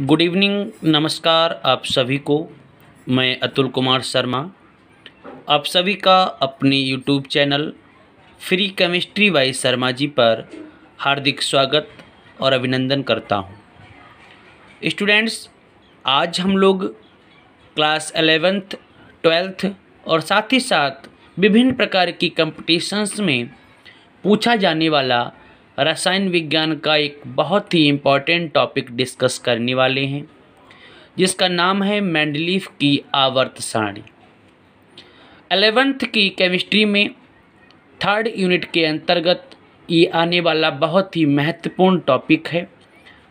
Good evening नमस्कार आप सभी को मैं अतुल कुमार शर्मा आप सभी का अपने YouTube channel free chemistry by Sharma ji पर हार्दिक स्वागत और अभिनंदन करता हूं। स्टूडेंट्स आज हम लोग क्लास एलेवेंथ ट्वेल्थ और साथ ही साथ विभिन्न प्रकार की कंपटीशंस में पूछा जाने वाला रसायन विज्ञान का एक बहुत ही इम्पॉर्टेंट टॉपिक डिस्कस करने वाले हैं जिसका नाम है मैंडलीफ की आवर्त सारणी एलेवेंथ की केमिस्ट्री में थर्ड यूनिट के अंतर्गत ये आने वाला बहुत ही महत्वपूर्ण टॉपिक है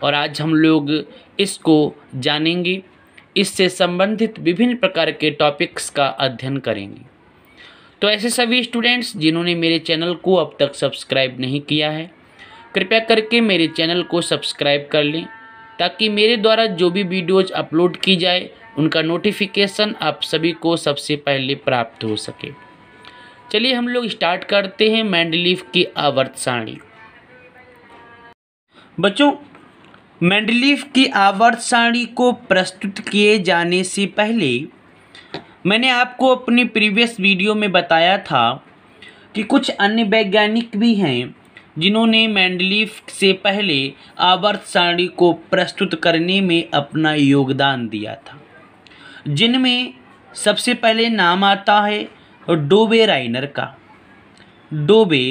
और आज हम लोग इसको जानेंगे इससे संबंधित विभिन्न प्रकार के टॉपिक्स का अध्ययन करेंगे तो ऐसे सभी स्टूडेंट्स जिन्होंने मेरे चैनल को अब तक सब्सक्राइब नहीं किया है कृपया करके मेरे चैनल को सब्सक्राइब कर लें ताकि मेरे द्वारा जो भी वीडियोज अपलोड की जाए उनका नोटिफिकेशन आप सभी को सबसे पहले प्राप्त हो सके चलिए हम लोग स्टार्ट करते हैं मैंडलीफ की आवर्त सारणी बच्चों मैंडलीफ की आवर्त सारणी को प्रस्तुत किए जाने से पहले मैंने आपको अपनी प्रीवियस वीडियो में बताया था कि कुछ अन्य वैज्ञानिक भी हैं जिन्होंने मैंडलीफ से पहले आवर्त सारणी को प्रस्तुत करने में अपना योगदान दिया था जिनमें सबसे पहले नाम आता है डोबे राइनर का डोबे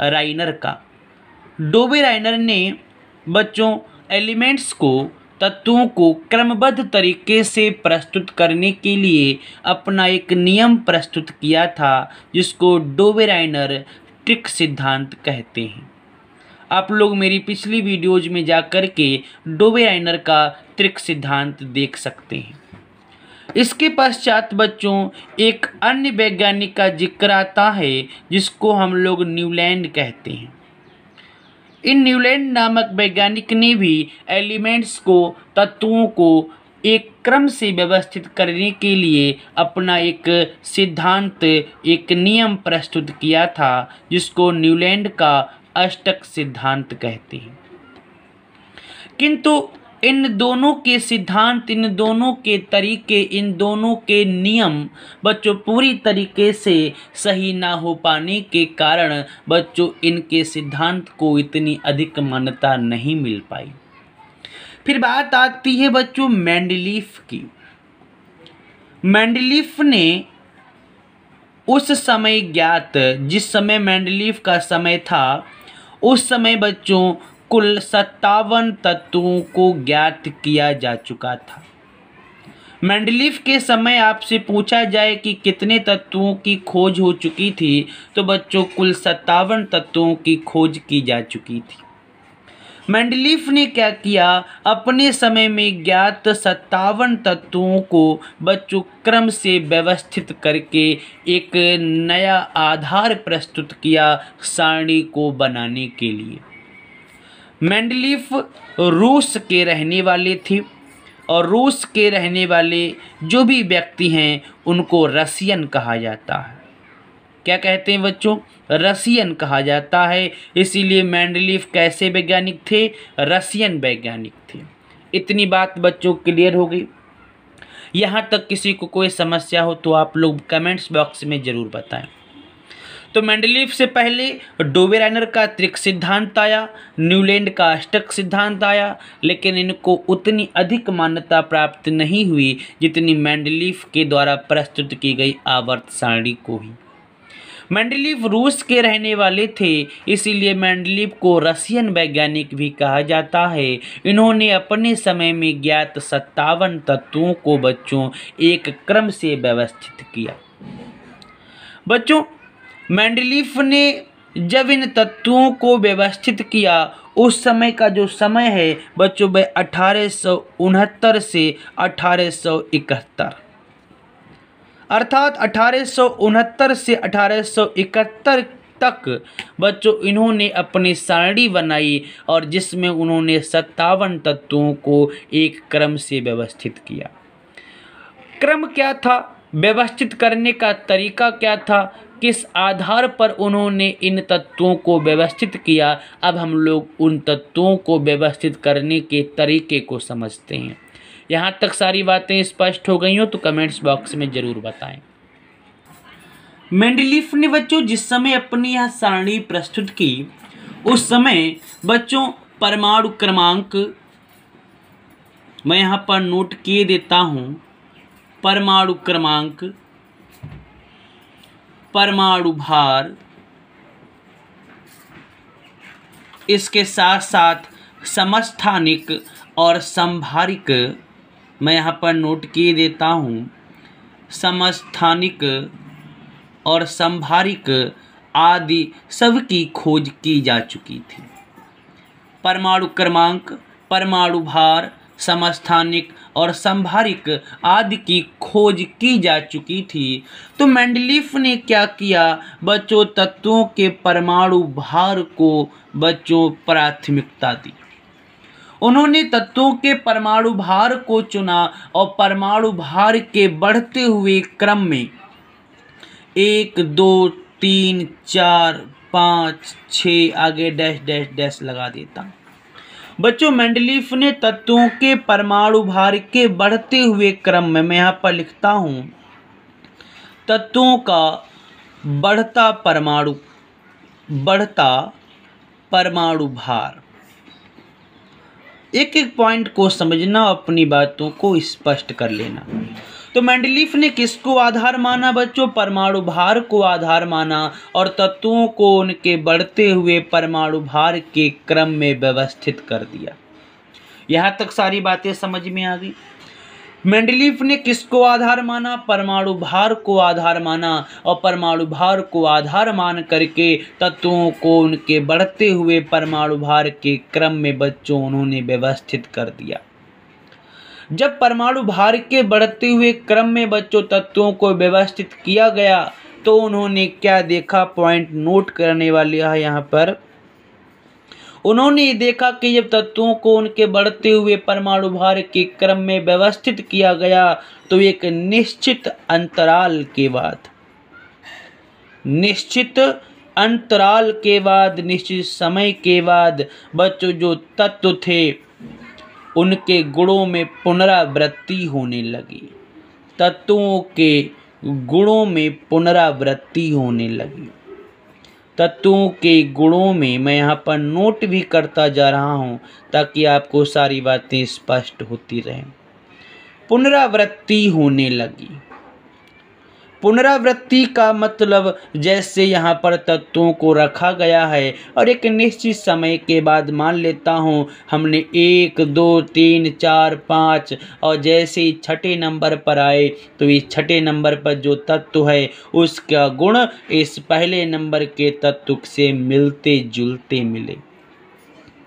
राइनर का डोबे राइनर ने बच्चों एलिमेंट्स को तत्वों को क्रमबद्ध तरीके से प्रस्तुत करने के लिए अपना एक नियम प्रस्तुत किया था जिसको डोबे राइनर ट्रिक सिद्धांत कहते हैं आप लोग मेरी पिछली वीडियोज में जा कर के डोबे आइनर का त्रिक सिद्धांत देख सकते हैं इसके पश्चात बच्चों एक अन्य वैज्ञानिक का जिक्र आता है जिसको हम लोग न्यूलैंड कहते हैं इन न्यूलैंड नामक वैज्ञानिक ने भी एलिमेंट्स को तत्वों को एक क्रम से व्यवस्थित करने के लिए अपना एक सिद्धांत एक नियम प्रस्तुत किया था जिसको न्यूलैंड का अष्टक सिद्धांत कहते हैं किंतु इन दोनों के सिद्धांत इन दोनों के तरीके इन दोनों के नियम बच्चों पूरी तरीके से सही ना हो पाने के कारण बच्चों इनके सिद्धांत को इतनी अधिक मान्यता नहीं मिल पाई फिर बात आती है बच्चों मैंडलीफ की मैंडलीफ ने उस समय ज्ञात जिस समय मैंडलीफ का समय था उस समय बच्चों कुल सत्तावन तत्वों को ज्ञात किया जा चुका था मैंडलीफ के समय आपसे पूछा जाए कि कितने तत्वों की खोज हो चुकी थी तो बच्चों कुल सत्तावन तत्वों की खोज की जा चुकी थी मेंडलीफ ने क्या किया अपने समय में ज्ञात सत्तावन तत्वों को बच्चों क्रम से व्यवस्थित करके एक नया आधार प्रस्तुत किया सारणी को बनाने के लिए मेंडलीफ रूस के रहने वाले थे और रूस के रहने वाले जो भी व्यक्ति हैं उनको रसियन कहा जाता है क्या कहते हैं बच्चों रसियन कहा जाता है इसीलिए मैंडलीफ कैसे वैज्ञानिक थे रसियन वैज्ञानिक थे इतनी बात बच्चों क्लियर हो गई यहाँ तक किसी को कोई समस्या हो तो आप लोग कमेंट्स बॉक्स में ज़रूर बताएं तो मैंडलीफ से पहले डोबेराइनर का त्रिक सिद्धांत आया न्यूलैंड का अष्टक सिद्धांत आया लेकिन इनको उतनी अधिक मान्यता प्राप्त नहीं हुई जितनी मैंडलीफ के द्वारा प्रस्तुत की गई आवर्त सारणी को ही मैंडलिव रूस के रहने वाले थे इसीलिए मैंडलिव को रशियन वैज्ञानिक भी कहा जाता है इन्होंने अपने समय में ज्ञात सत्तावन तत्वों को बच्चों एक क्रम से व्यवस्थित किया बच्चों मेंडलीफ ने जब इन तत्वों को व्यवस्थित किया उस समय का जो समय है बच्चों वह अठारह से अठारह अर्थात अठारह से अठारह तक बच्चों इन्होंने अपनी सारणी बनाई और जिसमें उन्होंने सत्तावन तत्वों को एक क्रम से व्यवस्थित किया क्रम क्या था व्यवस्थित करने का तरीका क्या था किस आधार पर उन्होंने इन तत्वों को व्यवस्थित किया अब हम लोग उन तत्वों को व्यवस्थित करने के तरीके को समझते हैं यहाँ तक सारी बातें स्पष्ट हो गई हो तो कमेंट्स बॉक्स में ज़रूर बताएं मेंडलीफ ने बच्चों जिस समय अपनी यह सारणी प्रस्तुत की उस समय बच्चों परमाणु क्रमांक मैं यहाँ पर नोट किए देता हूँ परमाणु क्रमांक परमाणु भार इसके साथ साथ समस्थानिक और संभारिक मैं यहाँ पर नोट किए देता हूँ समस्थानिक और संभारिक आदि सबकी खोज की जा चुकी थी परमाणु क्रमांक परमाणु भार समस्थानिक और संभारिक आदि की खोज की जा चुकी थी तो मैंडलिफ ने क्या किया बच्चों तत्वों के परमाणु भार को बच्चों प्राथमिकता दी उन्होंने तत्वों के परमाणु भार को चुना और परमाणु भार के बढ़ते हुए क्रम में एक दो तीन चार पाँच छ आगे डैश डैश डैश लगा देता बच्चों मेंडलीफ ने तत्वों के परमाणु भार के बढ़ते हुए क्रम में मैं यहाँ पर लिखता हूँ तत्वों का बढ़ता परमाणु बढ़ता परमाणु भार एक एक पॉइंट को समझना अपनी बातों को स्पष्ट कर लेना तो मैंडलीफ ने किसको आधार माना बच्चों परमाणु भार को आधार माना और तत्वों को उनके बढ़ते हुए परमाणु भार के क्रम में व्यवस्थित कर दिया यहाँ तक सारी बातें समझ में आ गई मेंडलीफ ने किसको आधार माना परमाणु भार को आधार माना और परमाणु भार को आधार मान करके तत्वों को उनके बढ़ते हुए परमाणु भार के क्रम में बच्चों उन्होंने व्यवस्थित कर दिया जब परमाणु भार के बढ़ते हुए क्रम में बच्चों तत्वों को व्यवस्थित किया गया तो उन्होंने क्या देखा पॉइंट नोट करने वाले यहाँ पर उन्होंने देखा कि जब तत्वों को उनके बढ़ते हुए परमाणु भार के क्रम में व्यवस्थित किया गया तो एक निश्चित अंतराल के बाद निश्चित अंतराल के बाद निश्चित समय के बाद बच्चों जो तत्व थे उनके गुणों में पुनरावृत्ति होने लगी तत्वों के गुणों में पुनरावृत्ति होने लगी तत्वों के गुणों में मैं यहाँ पर नोट भी करता जा रहा हूँ ताकि आपको सारी बातें स्पष्ट होती रहें पुनरावृत्ति होने लगी पुनरावृत्ति का मतलब जैसे यहाँ पर तत्वों को रखा गया है और एक निश्चित समय के बाद मान लेता हूँ हमने एक दो तीन चार पाँच और जैसे ही छठे नंबर पर आए तो इस छठे नंबर पर जो तत्व है उसका गुण इस पहले नंबर के तत्व से मिलते जुलते मिले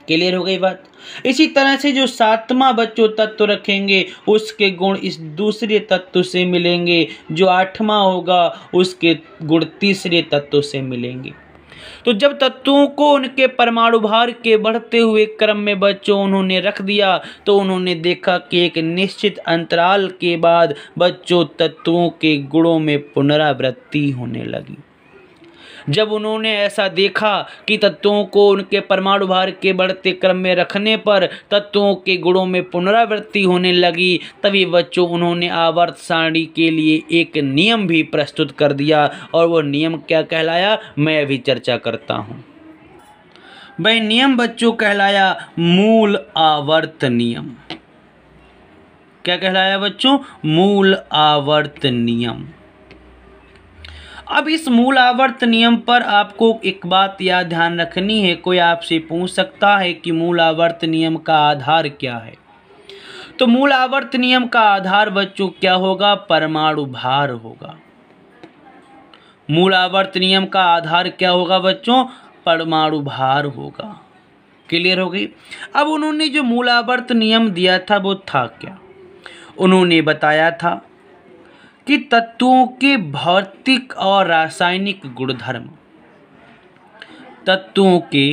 क्लियर हो गई बात इसी तरह से जो सातवां बच्चों तत्व रखेंगे उसके गुण इस दूसरे तत्व से मिलेंगे जो आठवां होगा उसके गुण तीसरे तत्व से मिलेंगे तो जब तत्वों को उनके परमाणु भार के बढ़ते हुए क्रम में बच्चों उन्होंने रख दिया तो उन्होंने देखा कि एक निश्चित अंतराल के बाद बच्चों तत्वों के गुणों में पुनरावृत्ति होने लगी जब उन्होंने ऐसा देखा कि तत्वों को उनके परमाणु भार के बढ़ते क्रम में रखने पर तत्वों के गुणों में पुनरावृत्ति होने लगी तभी बच्चों उन्होंने आवर्त सारणी के लिए एक नियम भी प्रस्तुत कर दिया और वो नियम क्या कहलाया मैं अभी चर्चा करता हूँ वह नियम बच्चों कहलाया मूल आवर्त नियम क्या कहलाया बच्चों मूल आवर्त नियम अब इस मूल आवर्त नियम पर आपको एक बात या ध्यान रखनी है कोई आपसे पूछ सकता है कि मूल आवर्त नियम का आधार क्या है तो मूल आवर्त नियम का आधार बच्चों क्या होगा परमाणु भार होगा मूल आवर्त नियम का आधार क्या होगा बच्चों परमाणु भार होगा क्लियर हो गई अब उन्होंने जो मूल आवर्त नियम दिया था वो था क्या उन्होंने बताया था कि तत्वों के भौतिक और रासायनिक गुणधर्म तत्वों के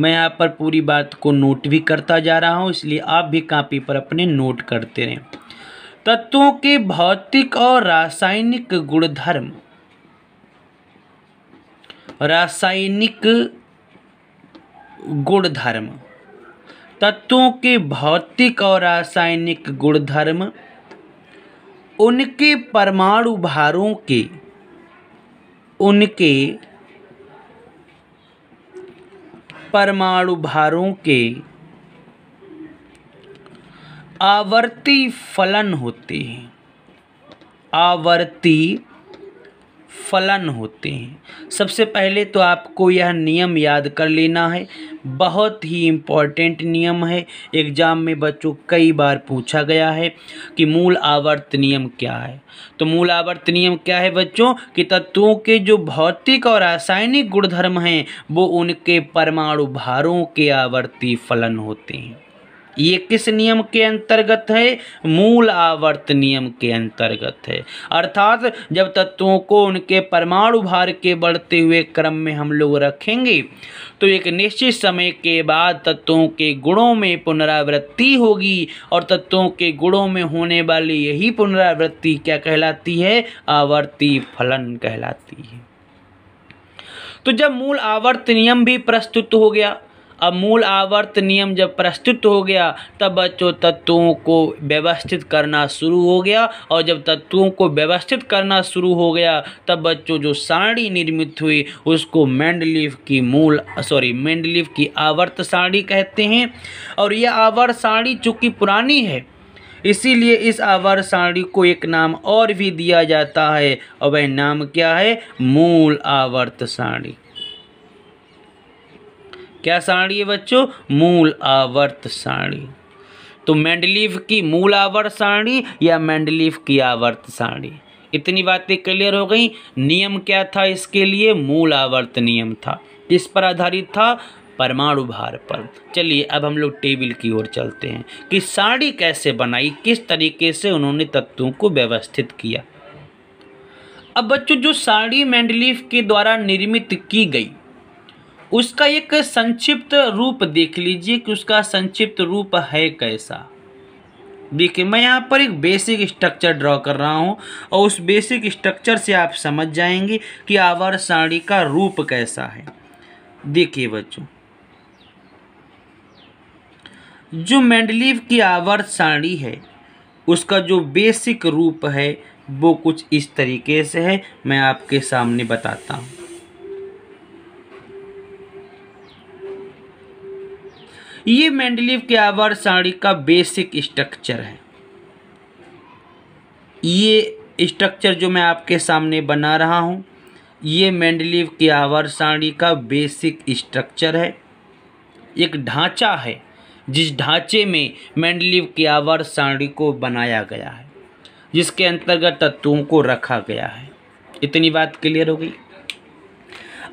मैं यहाँ पर पूरी बात को नोट भी करता जा रहा हूँ इसलिए आप भी कापी पर अपने नोट करते रहें तत्वों के भौतिक और रासायनिक गुणधर्म रासायनिक गुणधर्म तत्वों के भौतिक और रासायनिक गुणधर्म उनके परमाणु भारों के उनके परमाणु भारों के आवर्ती फलन होते हैं आवर्ती फलन होते हैं सबसे पहले तो आपको यह नियम याद कर लेना है बहुत ही इम्पॉर्टेंट नियम है एग्ज़ाम में बच्चों कई बार पूछा गया है कि मूल आवर्त नियम क्या है तो मूल आवर्त नियम क्या है बच्चों कि तत्वों के जो भौतिक और रासायनिक गुणधर्म हैं वो उनके परमाणु भारों के आवर्ती फलन होते हैं ये किस नियम के अंतर्गत है मूल आवर्त नियम के अंतर्गत है अर्थात जब तत्वों को उनके परमाणु भार के बढ़ते हुए क्रम में हम लोग रखेंगे तो एक निश्चित समय के बाद तत्वों के गुणों में पुनरावृत्ति होगी और तत्वों के गुणों में होने वाली यही पुनरावृत्ति क्या कहलाती है आवर्ती फलन कहलाती है तो जब मूल आवर्त नियम भी प्रस्तुत हो गया अब मूल आवर्त नियम जब प्रस्तुत हो गया तब बच्चों तत्वों को व्यवस्थित करना शुरू हो गया और जब तत्वों को व्यवस्थित करना शुरू हो गया तब बच्चों जो साड़ी निर्मित हुई उसको मेंडलीफ की मूल सॉरी मेंडलीफ की आवर्त साड़ी कहते हैं और यह आवर्त साड़ी चूँकि पुरानी है इसीलिए इस आवर साड़ी को एक नाम और भी दिया जाता है और वह नाम क्या है मूल आवर्त साड़ी क्या साड़ी है बच्चों मूल आवर्त साड़ी तो मैंडलीफ की मूल आवर्त साड़ी या मैंडलीफ की आवर्त साड़ी इतनी बातें क्लियर हो गई नियम क्या था इसके लिए मूल आवर्त नियम था किस पर आधारित था परमाणु भार पर चलिए अब हम लोग टेबल की ओर चलते हैं कि साड़ी कैसे बनाई किस तरीके से उन्होंने तत्वों को व्यवस्थित किया अब बच्चों जो साड़ी मैंडलीफ के द्वारा निर्मित की गई उसका एक संक्षिप्त रूप देख लीजिए कि उसका संक्षिप्त रूप है कैसा देखिए मैं यहाँ पर एक बेसिक स्ट्रक्चर ड्रॉ कर रहा हूँ और उस बेसिक स्ट्रक्चर से आप समझ जाएंगे कि आवर साड़ी का रूप कैसा है देखिए बच्चों जो मैंडलीव की आवर साड़ी है उसका जो बेसिक रूप है वो कुछ इस तरीके से है मैं आपके सामने बताता हूँ ये मेंडलिव के आवर साड़ी का बेसिक स्ट्रक्चर है ये स्ट्रक्चर जो मैं आपके सामने बना रहा हूँ ये मेंडलिव के आवर साड़ी का बेसिक स्ट्रक्चर है एक ढांचा है जिस ढांचे में मैंडलिव के आवर साड़ी को बनाया गया है जिसके अंतर्गत तत्वों को रखा गया है इतनी बात क्लियर हो गई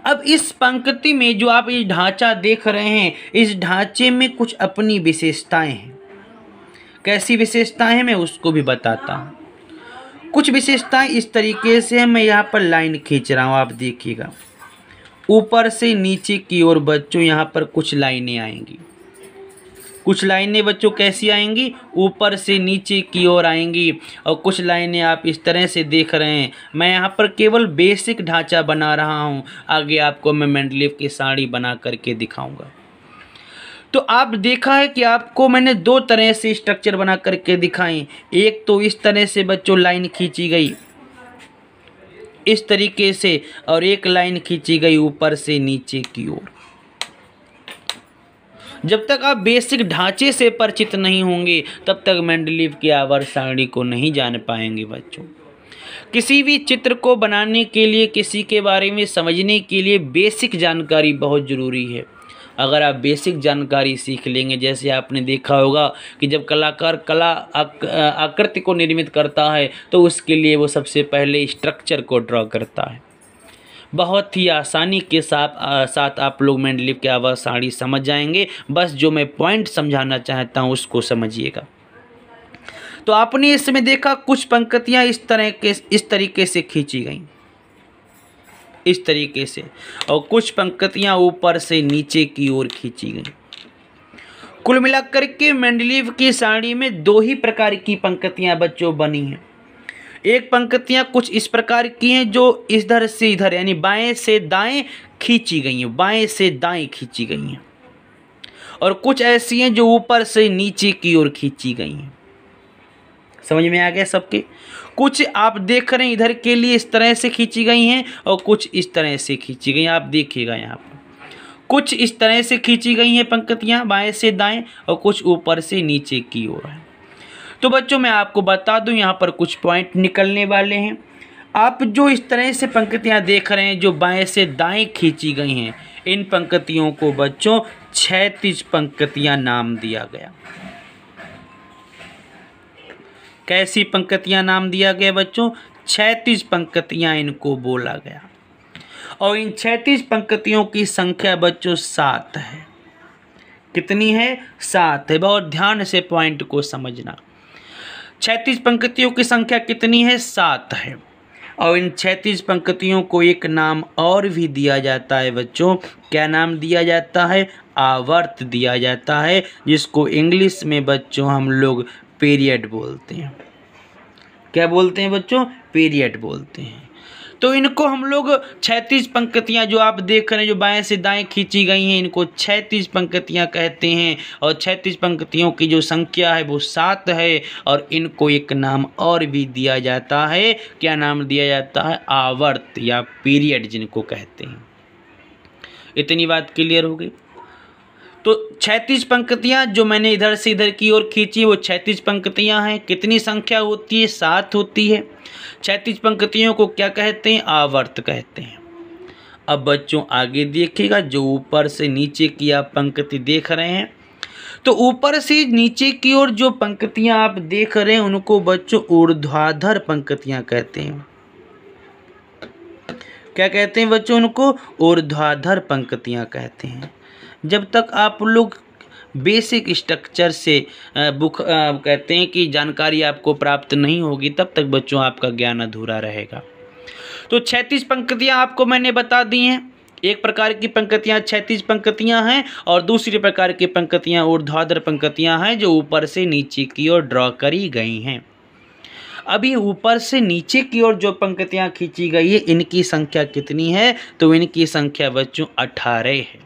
अब इस पंक्ति में जो आप ये ढांचा देख रहे हैं इस ढांचे में कुछ अपनी विशेषताएं हैं कैसी विशेषताएं हैं मैं उसको भी बताता हूँ कुछ विशेषताएं इस तरीके से हैं मैं यहाँ पर लाइन खींच रहा हूँ आप देखिएगा ऊपर से नीचे की ओर बच्चों यहाँ पर कुछ लाइनें आएंगी कुछ लाइनें बच्चों कैसी आएंगी ऊपर से नीचे की ओर आएंगी और कुछ लाइनें आप इस तरह से देख रहे हैं मैं यहाँ पर केवल बेसिक ढांचा बना रहा हूँ आगे आपको मैं मेंडलिव की साड़ी बना करके दिखाऊँगा तो आप देखा है कि आपको मैंने दो तरह से स्ट्रक्चर बना करके दिखाई एक तो इस तरह से बच्चों लाइन खींची गई इस तरीके से और एक लाइन खींची गई ऊपर से नीचे की ओर जब तक आप बेसिक ढांचे से परिचित नहीं होंगे तब तक मैंडलीव की आवर सारणी को नहीं जान पाएंगे बच्चों किसी भी चित्र को बनाने के लिए किसी के बारे में समझने के लिए बेसिक जानकारी बहुत ज़रूरी है अगर आप बेसिक जानकारी सीख लेंगे जैसे आपने देखा होगा कि जब कलाकार कला आकृति को निर्मित करता है तो उसके लिए वो सबसे पहले स्ट्रक्चर को ड्रॉ करता है बहुत ही आसानी के साथ साथ आप लोग मेंडलिव के आवाज़ साड़ी समझ जाएंगे बस जो मैं पॉइंट समझाना चाहता हूँ उसको समझिएगा तो आपने इसमें देखा कुछ पंक्तियाँ इस तरह के इस तरीके से खींची गई इस तरीके से और कुछ पंक्तियाँ ऊपर से नीचे की ओर खींची गई कुल मिलाकर के मेंडलिव की साड़ी में दो ही प्रकार की पंक्तियाँ बच्चों बनी हैं एक पंक्तियां कुछ इस प्रकार की हैं जो इधर से इधर यानी बाएं से दाएं खींची गई हैं बाएं से दाएं खींची गई हैं और कुछ ऐसी हैं जो ऊपर से नीचे की ओर खींची गई हैं समझ में आ गया सबके कुछ आप देख रहे हैं इधर के लिए इस तरह से खींची गई हैं और कुछ इस तरह से खींची गई आप देखिएगा यहाँ पर कुछ इस तरह से खींची गई हैं पंक्तियाँ बाएं से दाएं और कुछ ऊपर से नीचे की ओर है तो बच्चों मैं आपको बता दूं यहाँ पर कुछ पॉइंट निकलने वाले हैं आप जो इस तरह से पंक्तियाँ देख रहे हैं जो बाएं से दाएं खींची गई हैं इन पंक्तियों को बच्चों छैतीस पंक्तियाँ नाम दिया गया कैसी पंक्तियाँ नाम दिया गया बच्चों छैतीस पंक्तियाँ इनको बोला गया और इन छैतीस पंक्तियों की संख्या बच्चों सात है कितनी है सात है बहुत ध्यान से पॉइंट को समझना छैतीस पंक्तियों की संख्या कितनी है सात है और इन छैतीस पंक्तियों को एक नाम और भी दिया जाता है बच्चों क्या नाम दिया जाता है आवर्त दिया जाता है जिसको इंग्लिश में बच्चों हम लोग पीरियड बोलते हैं क्या बोलते हैं बच्चों पीरियड बोलते हैं तो इनको हम लोग छैतीस पंक्तियाँ जो आप देख रहे हैं जो बाएँ से दाएँ खींची गई हैं इनको छैतीस पंक्तियाँ कहते हैं और छैतीस पंक्तियों की जो संख्या है वो सात है और इनको एक नाम और भी दिया जाता है क्या नाम दिया जाता है आवर्त या पीरियड जिनको कहते हैं इतनी बात क्लियर हो गई तो छैतीस पंक्तियाँ जो मैंने इधर से इधर की ओर खींची वो छैतीस पंक्तियाँ हैं कितनी संख्या होती है सात होती है छैतीस पंक्तियों को क्या कहते हैं आवर्त कहते हैं अब बच्चों आगे देखिएगा जो ऊपर से नीचे की आप पंक्ति देख रहे हैं तो ऊपर से नीचे की ओर जो पंक्तियाँ आप देख रहे हैं उनको बच्चों ऊर्ध्वाधर पंक्तियाँ कहते हैं क्या कहते हैं बच्चों उनको ऊर्ध्वाधर पंक्तियाँ कहते हैं जब तक आप लोग बेसिक स्ट्रक्चर से बुक कहते हैं कि जानकारी आपको प्राप्त नहीं होगी तब तक बच्चों आपका ज्ञान अधूरा रहेगा तो छैतीस पंक्तियाँ आपको मैंने बता दी हैं एक प्रकार की पंक्तियाँ छैतीस पंक्तियाँ हैं और दूसरी प्रकार की पंक्तियाँ ऊर्ध्वाधर पंक्तियाँ हैं जो ऊपर से नीचे की ओर ड्रॉ करी गई हैं अभी ऊपर से नीचे की ओर जो पंक्तियाँ खींची गई है इनकी संख्या कितनी है तो इनकी संख्या बच्चों अठारह है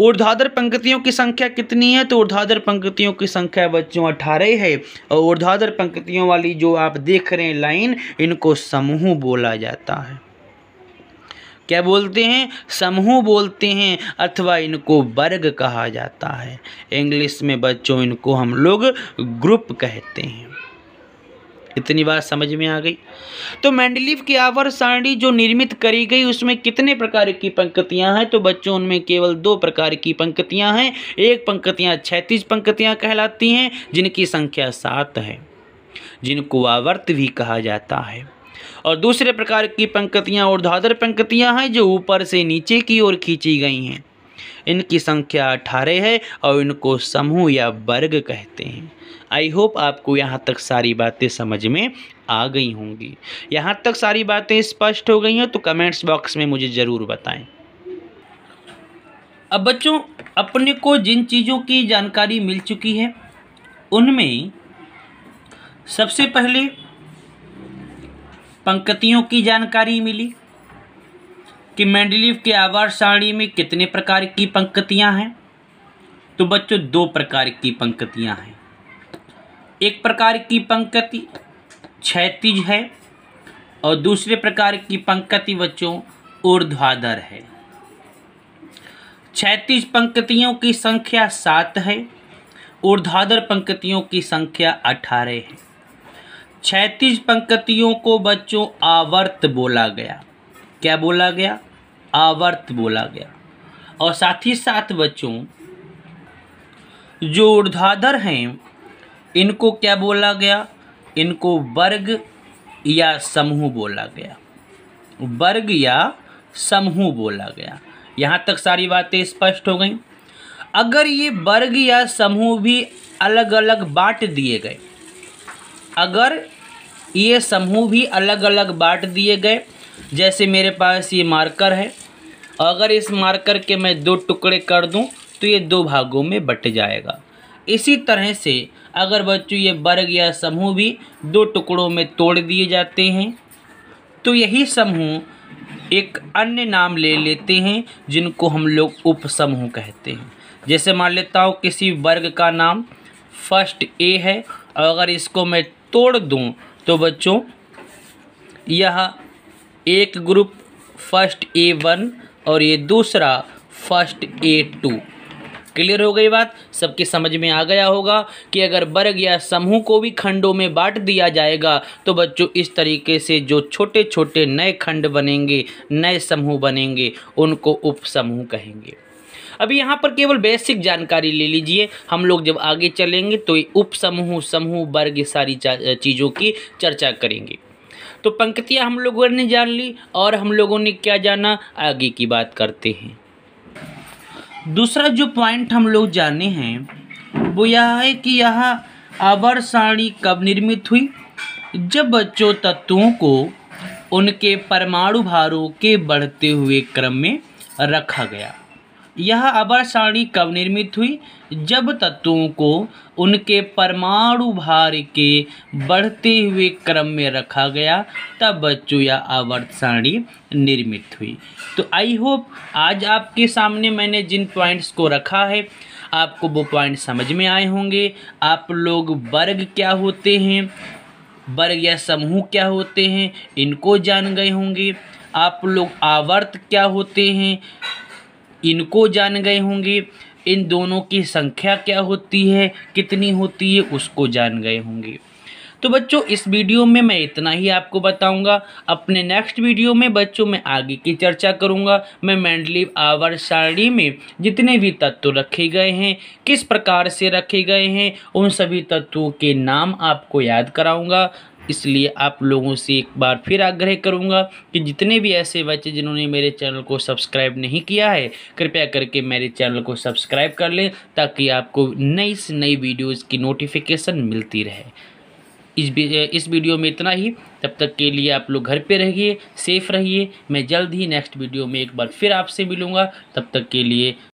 ऊर्ध्वाधर पंक्तियों की संख्या कितनी है तो ऊर्ध्वाधर पंक्तियों की संख्या बच्चों अठारह है और ऊर्ध्वाधर पंक्तियों वाली जो आप देख रहे हैं लाइन इनको समूह बोला जाता है क्या बोलते हैं समूह बोलते हैं अथवा इनको वर्ग कहा जाता है इंग्लिश में बच्चों इनको हम लोग ग्रुप कहते हैं इतनी बात समझ में आ गई तो मैंडलीव की आवर सारणी जो निर्मित करी गई उसमें कितने प्रकार की पंक्तियां हैं तो बच्चों उनमें केवल दो प्रकार की पंक्तियां हैं एक पंक्तियां छैतीस पंक्तियां कहलाती हैं जिनकी संख्या सात है जिनको आवर्त भी कहा जाता है और दूसरे प्रकार की पंक्तियां धादर पंक्तियां हैं जो ऊपर से नीचे की ओर खींची गई हैं इनकी संख्या अठारह है और इनको समूह या वर्ग कहते हैं आई होप आपको यहाँ तक सारी बातें समझ में आ गई होंगी यहाँ तक सारी बातें स्पष्ट हो गई हैं तो कमेंट्स बॉक्स में मुझे ज़रूर बताएं अब बच्चों अपने को जिन चीज़ों की जानकारी मिल चुकी है उनमें सबसे पहले पंक्तियों की जानकारी मिली कि मेंडलीव के आवार सारणी में कितने प्रकार की पंक्तियां हैं तो बच्चों दो प्रकार की पंक्तियां हैं एक प्रकार की पंक्ति क्षैतिज है और दूसरे प्रकार की पंक्ति बच्चों ऊर्ध्वाधर है क्षैतिज पंक्तियों की संख्या सात है ऊर्ध्वाधर पंक्तियों की संख्या अठारह है क्षैतिज पंक्तियों को बच्चों आवर्त बोला गया क्या बोला गया आवर्त बोला गया और साथ ही साथ बच्चों जो ऊर्धाधर हैं इनको क्या बोला गया इनको वर्ग या समूह बोला गया वर्ग या समूह बोला गया यहाँ तक सारी बातें स्पष्ट हो गई अगर ये वर्ग या समूह भी अलग अलग बांट दिए गए अगर ये समूह भी अलग अलग बांट दिए गए जैसे मेरे पास ये मार्कर है अगर इस मार्कर के मैं दो टुकड़े कर दूं तो ये दो भागों में बट जाएगा इसी तरह से अगर बच्चों ये वर्ग या समूह भी दो टुकड़ों में तोड़ दिए जाते हैं तो यही समूह एक अन्य नाम ले लेते हैं जिनको हम लोग उपसमूह कहते हैं जैसे मान लेता हूँ किसी वर्ग का नाम फर्स्ट ए है और अगर इसको मैं तोड़ दूँ तो बच्चों यह एक ग्रुप फर्स्ट ए वन और ये दूसरा फर्स्ट ए टू क्लियर हो गई बात सबके समझ में आ गया होगा कि अगर वर्ग या समूह को भी खंडों में बांट दिया जाएगा तो बच्चों इस तरीके से जो छोटे छोटे नए खंड बनेंगे नए समूह बनेंगे उनको उपसमूह कहेंगे अभी यहाँ पर केवल बेसिक जानकारी ले लीजिए हम लोग जब आगे चलेंगे तो उप समूह समूह वर्ग सारी चीज़ों की चर्चा करेंगे तो पंक्तियाँ हम लोगों ने जान ली और हम लोगों ने क्या जाना आगे की बात करते हैं दूसरा जो पॉइंट हम लोग जाने हैं वो यह है कि यह आवर सारणी कब निर्मित हुई जब बच्चों तत्वों को उनके परमाणु भारों के बढ़ते हुए क्रम में रखा गया यह अवर सारणी कब निर्मित हुई जब तत्वों को उनके परमाणु भार के बढ़ते हुए क्रम में रखा गया तब बच्चों यह आवर्त सारणी निर्मित हुई तो आई होप आज आपके सामने मैंने जिन पॉइंट्स को रखा है आपको वो पॉइंट समझ में आए होंगे आप लोग वर्ग क्या होते हैं वर्ग या समूह क्या होते हैं इनको जान गए होंगे आप लोग आवर्त क्या होते हैं इनको जान गए होंगे इन दोनों की संख्या क्या होती है कितनी होती है उसको जान गए होंगे तो बच्चों इस वीडियो में मैं इतना ही आपको बताऊंगा अपने नेक्स्ट वीडियो में बच्चों मैं आगे की चर्चा करूंगा मैं मैंडली आवर सारणी में जितने भी तत्व रखे गए हैं किस प्रकार से रखे गए हैं उन सभी तत्वों के नाम आपको याद कराऊंगा इसलिए आप लोगों से एक बार फिर आग्रह करूंगा कि जितने भी ऐसे बच्चे जिन्होंने मेरे चैनल को सब्सक्राइब नहीं किया है कृपया करके मेरे चैनल को सब्सक्राइब कर लें ताकि आपको नई से नई वीडियोज़ की नोटिफिकेशन मिलती रहे इस इस वीडियो में इतना ही तब तक के लिए आप लोग घर पे रहिए सेफ़ रहिए मैं जल्द ही नेक्स्ट वीडियो में एक बार फिर आपसे मिलूँगा तब तक के लिए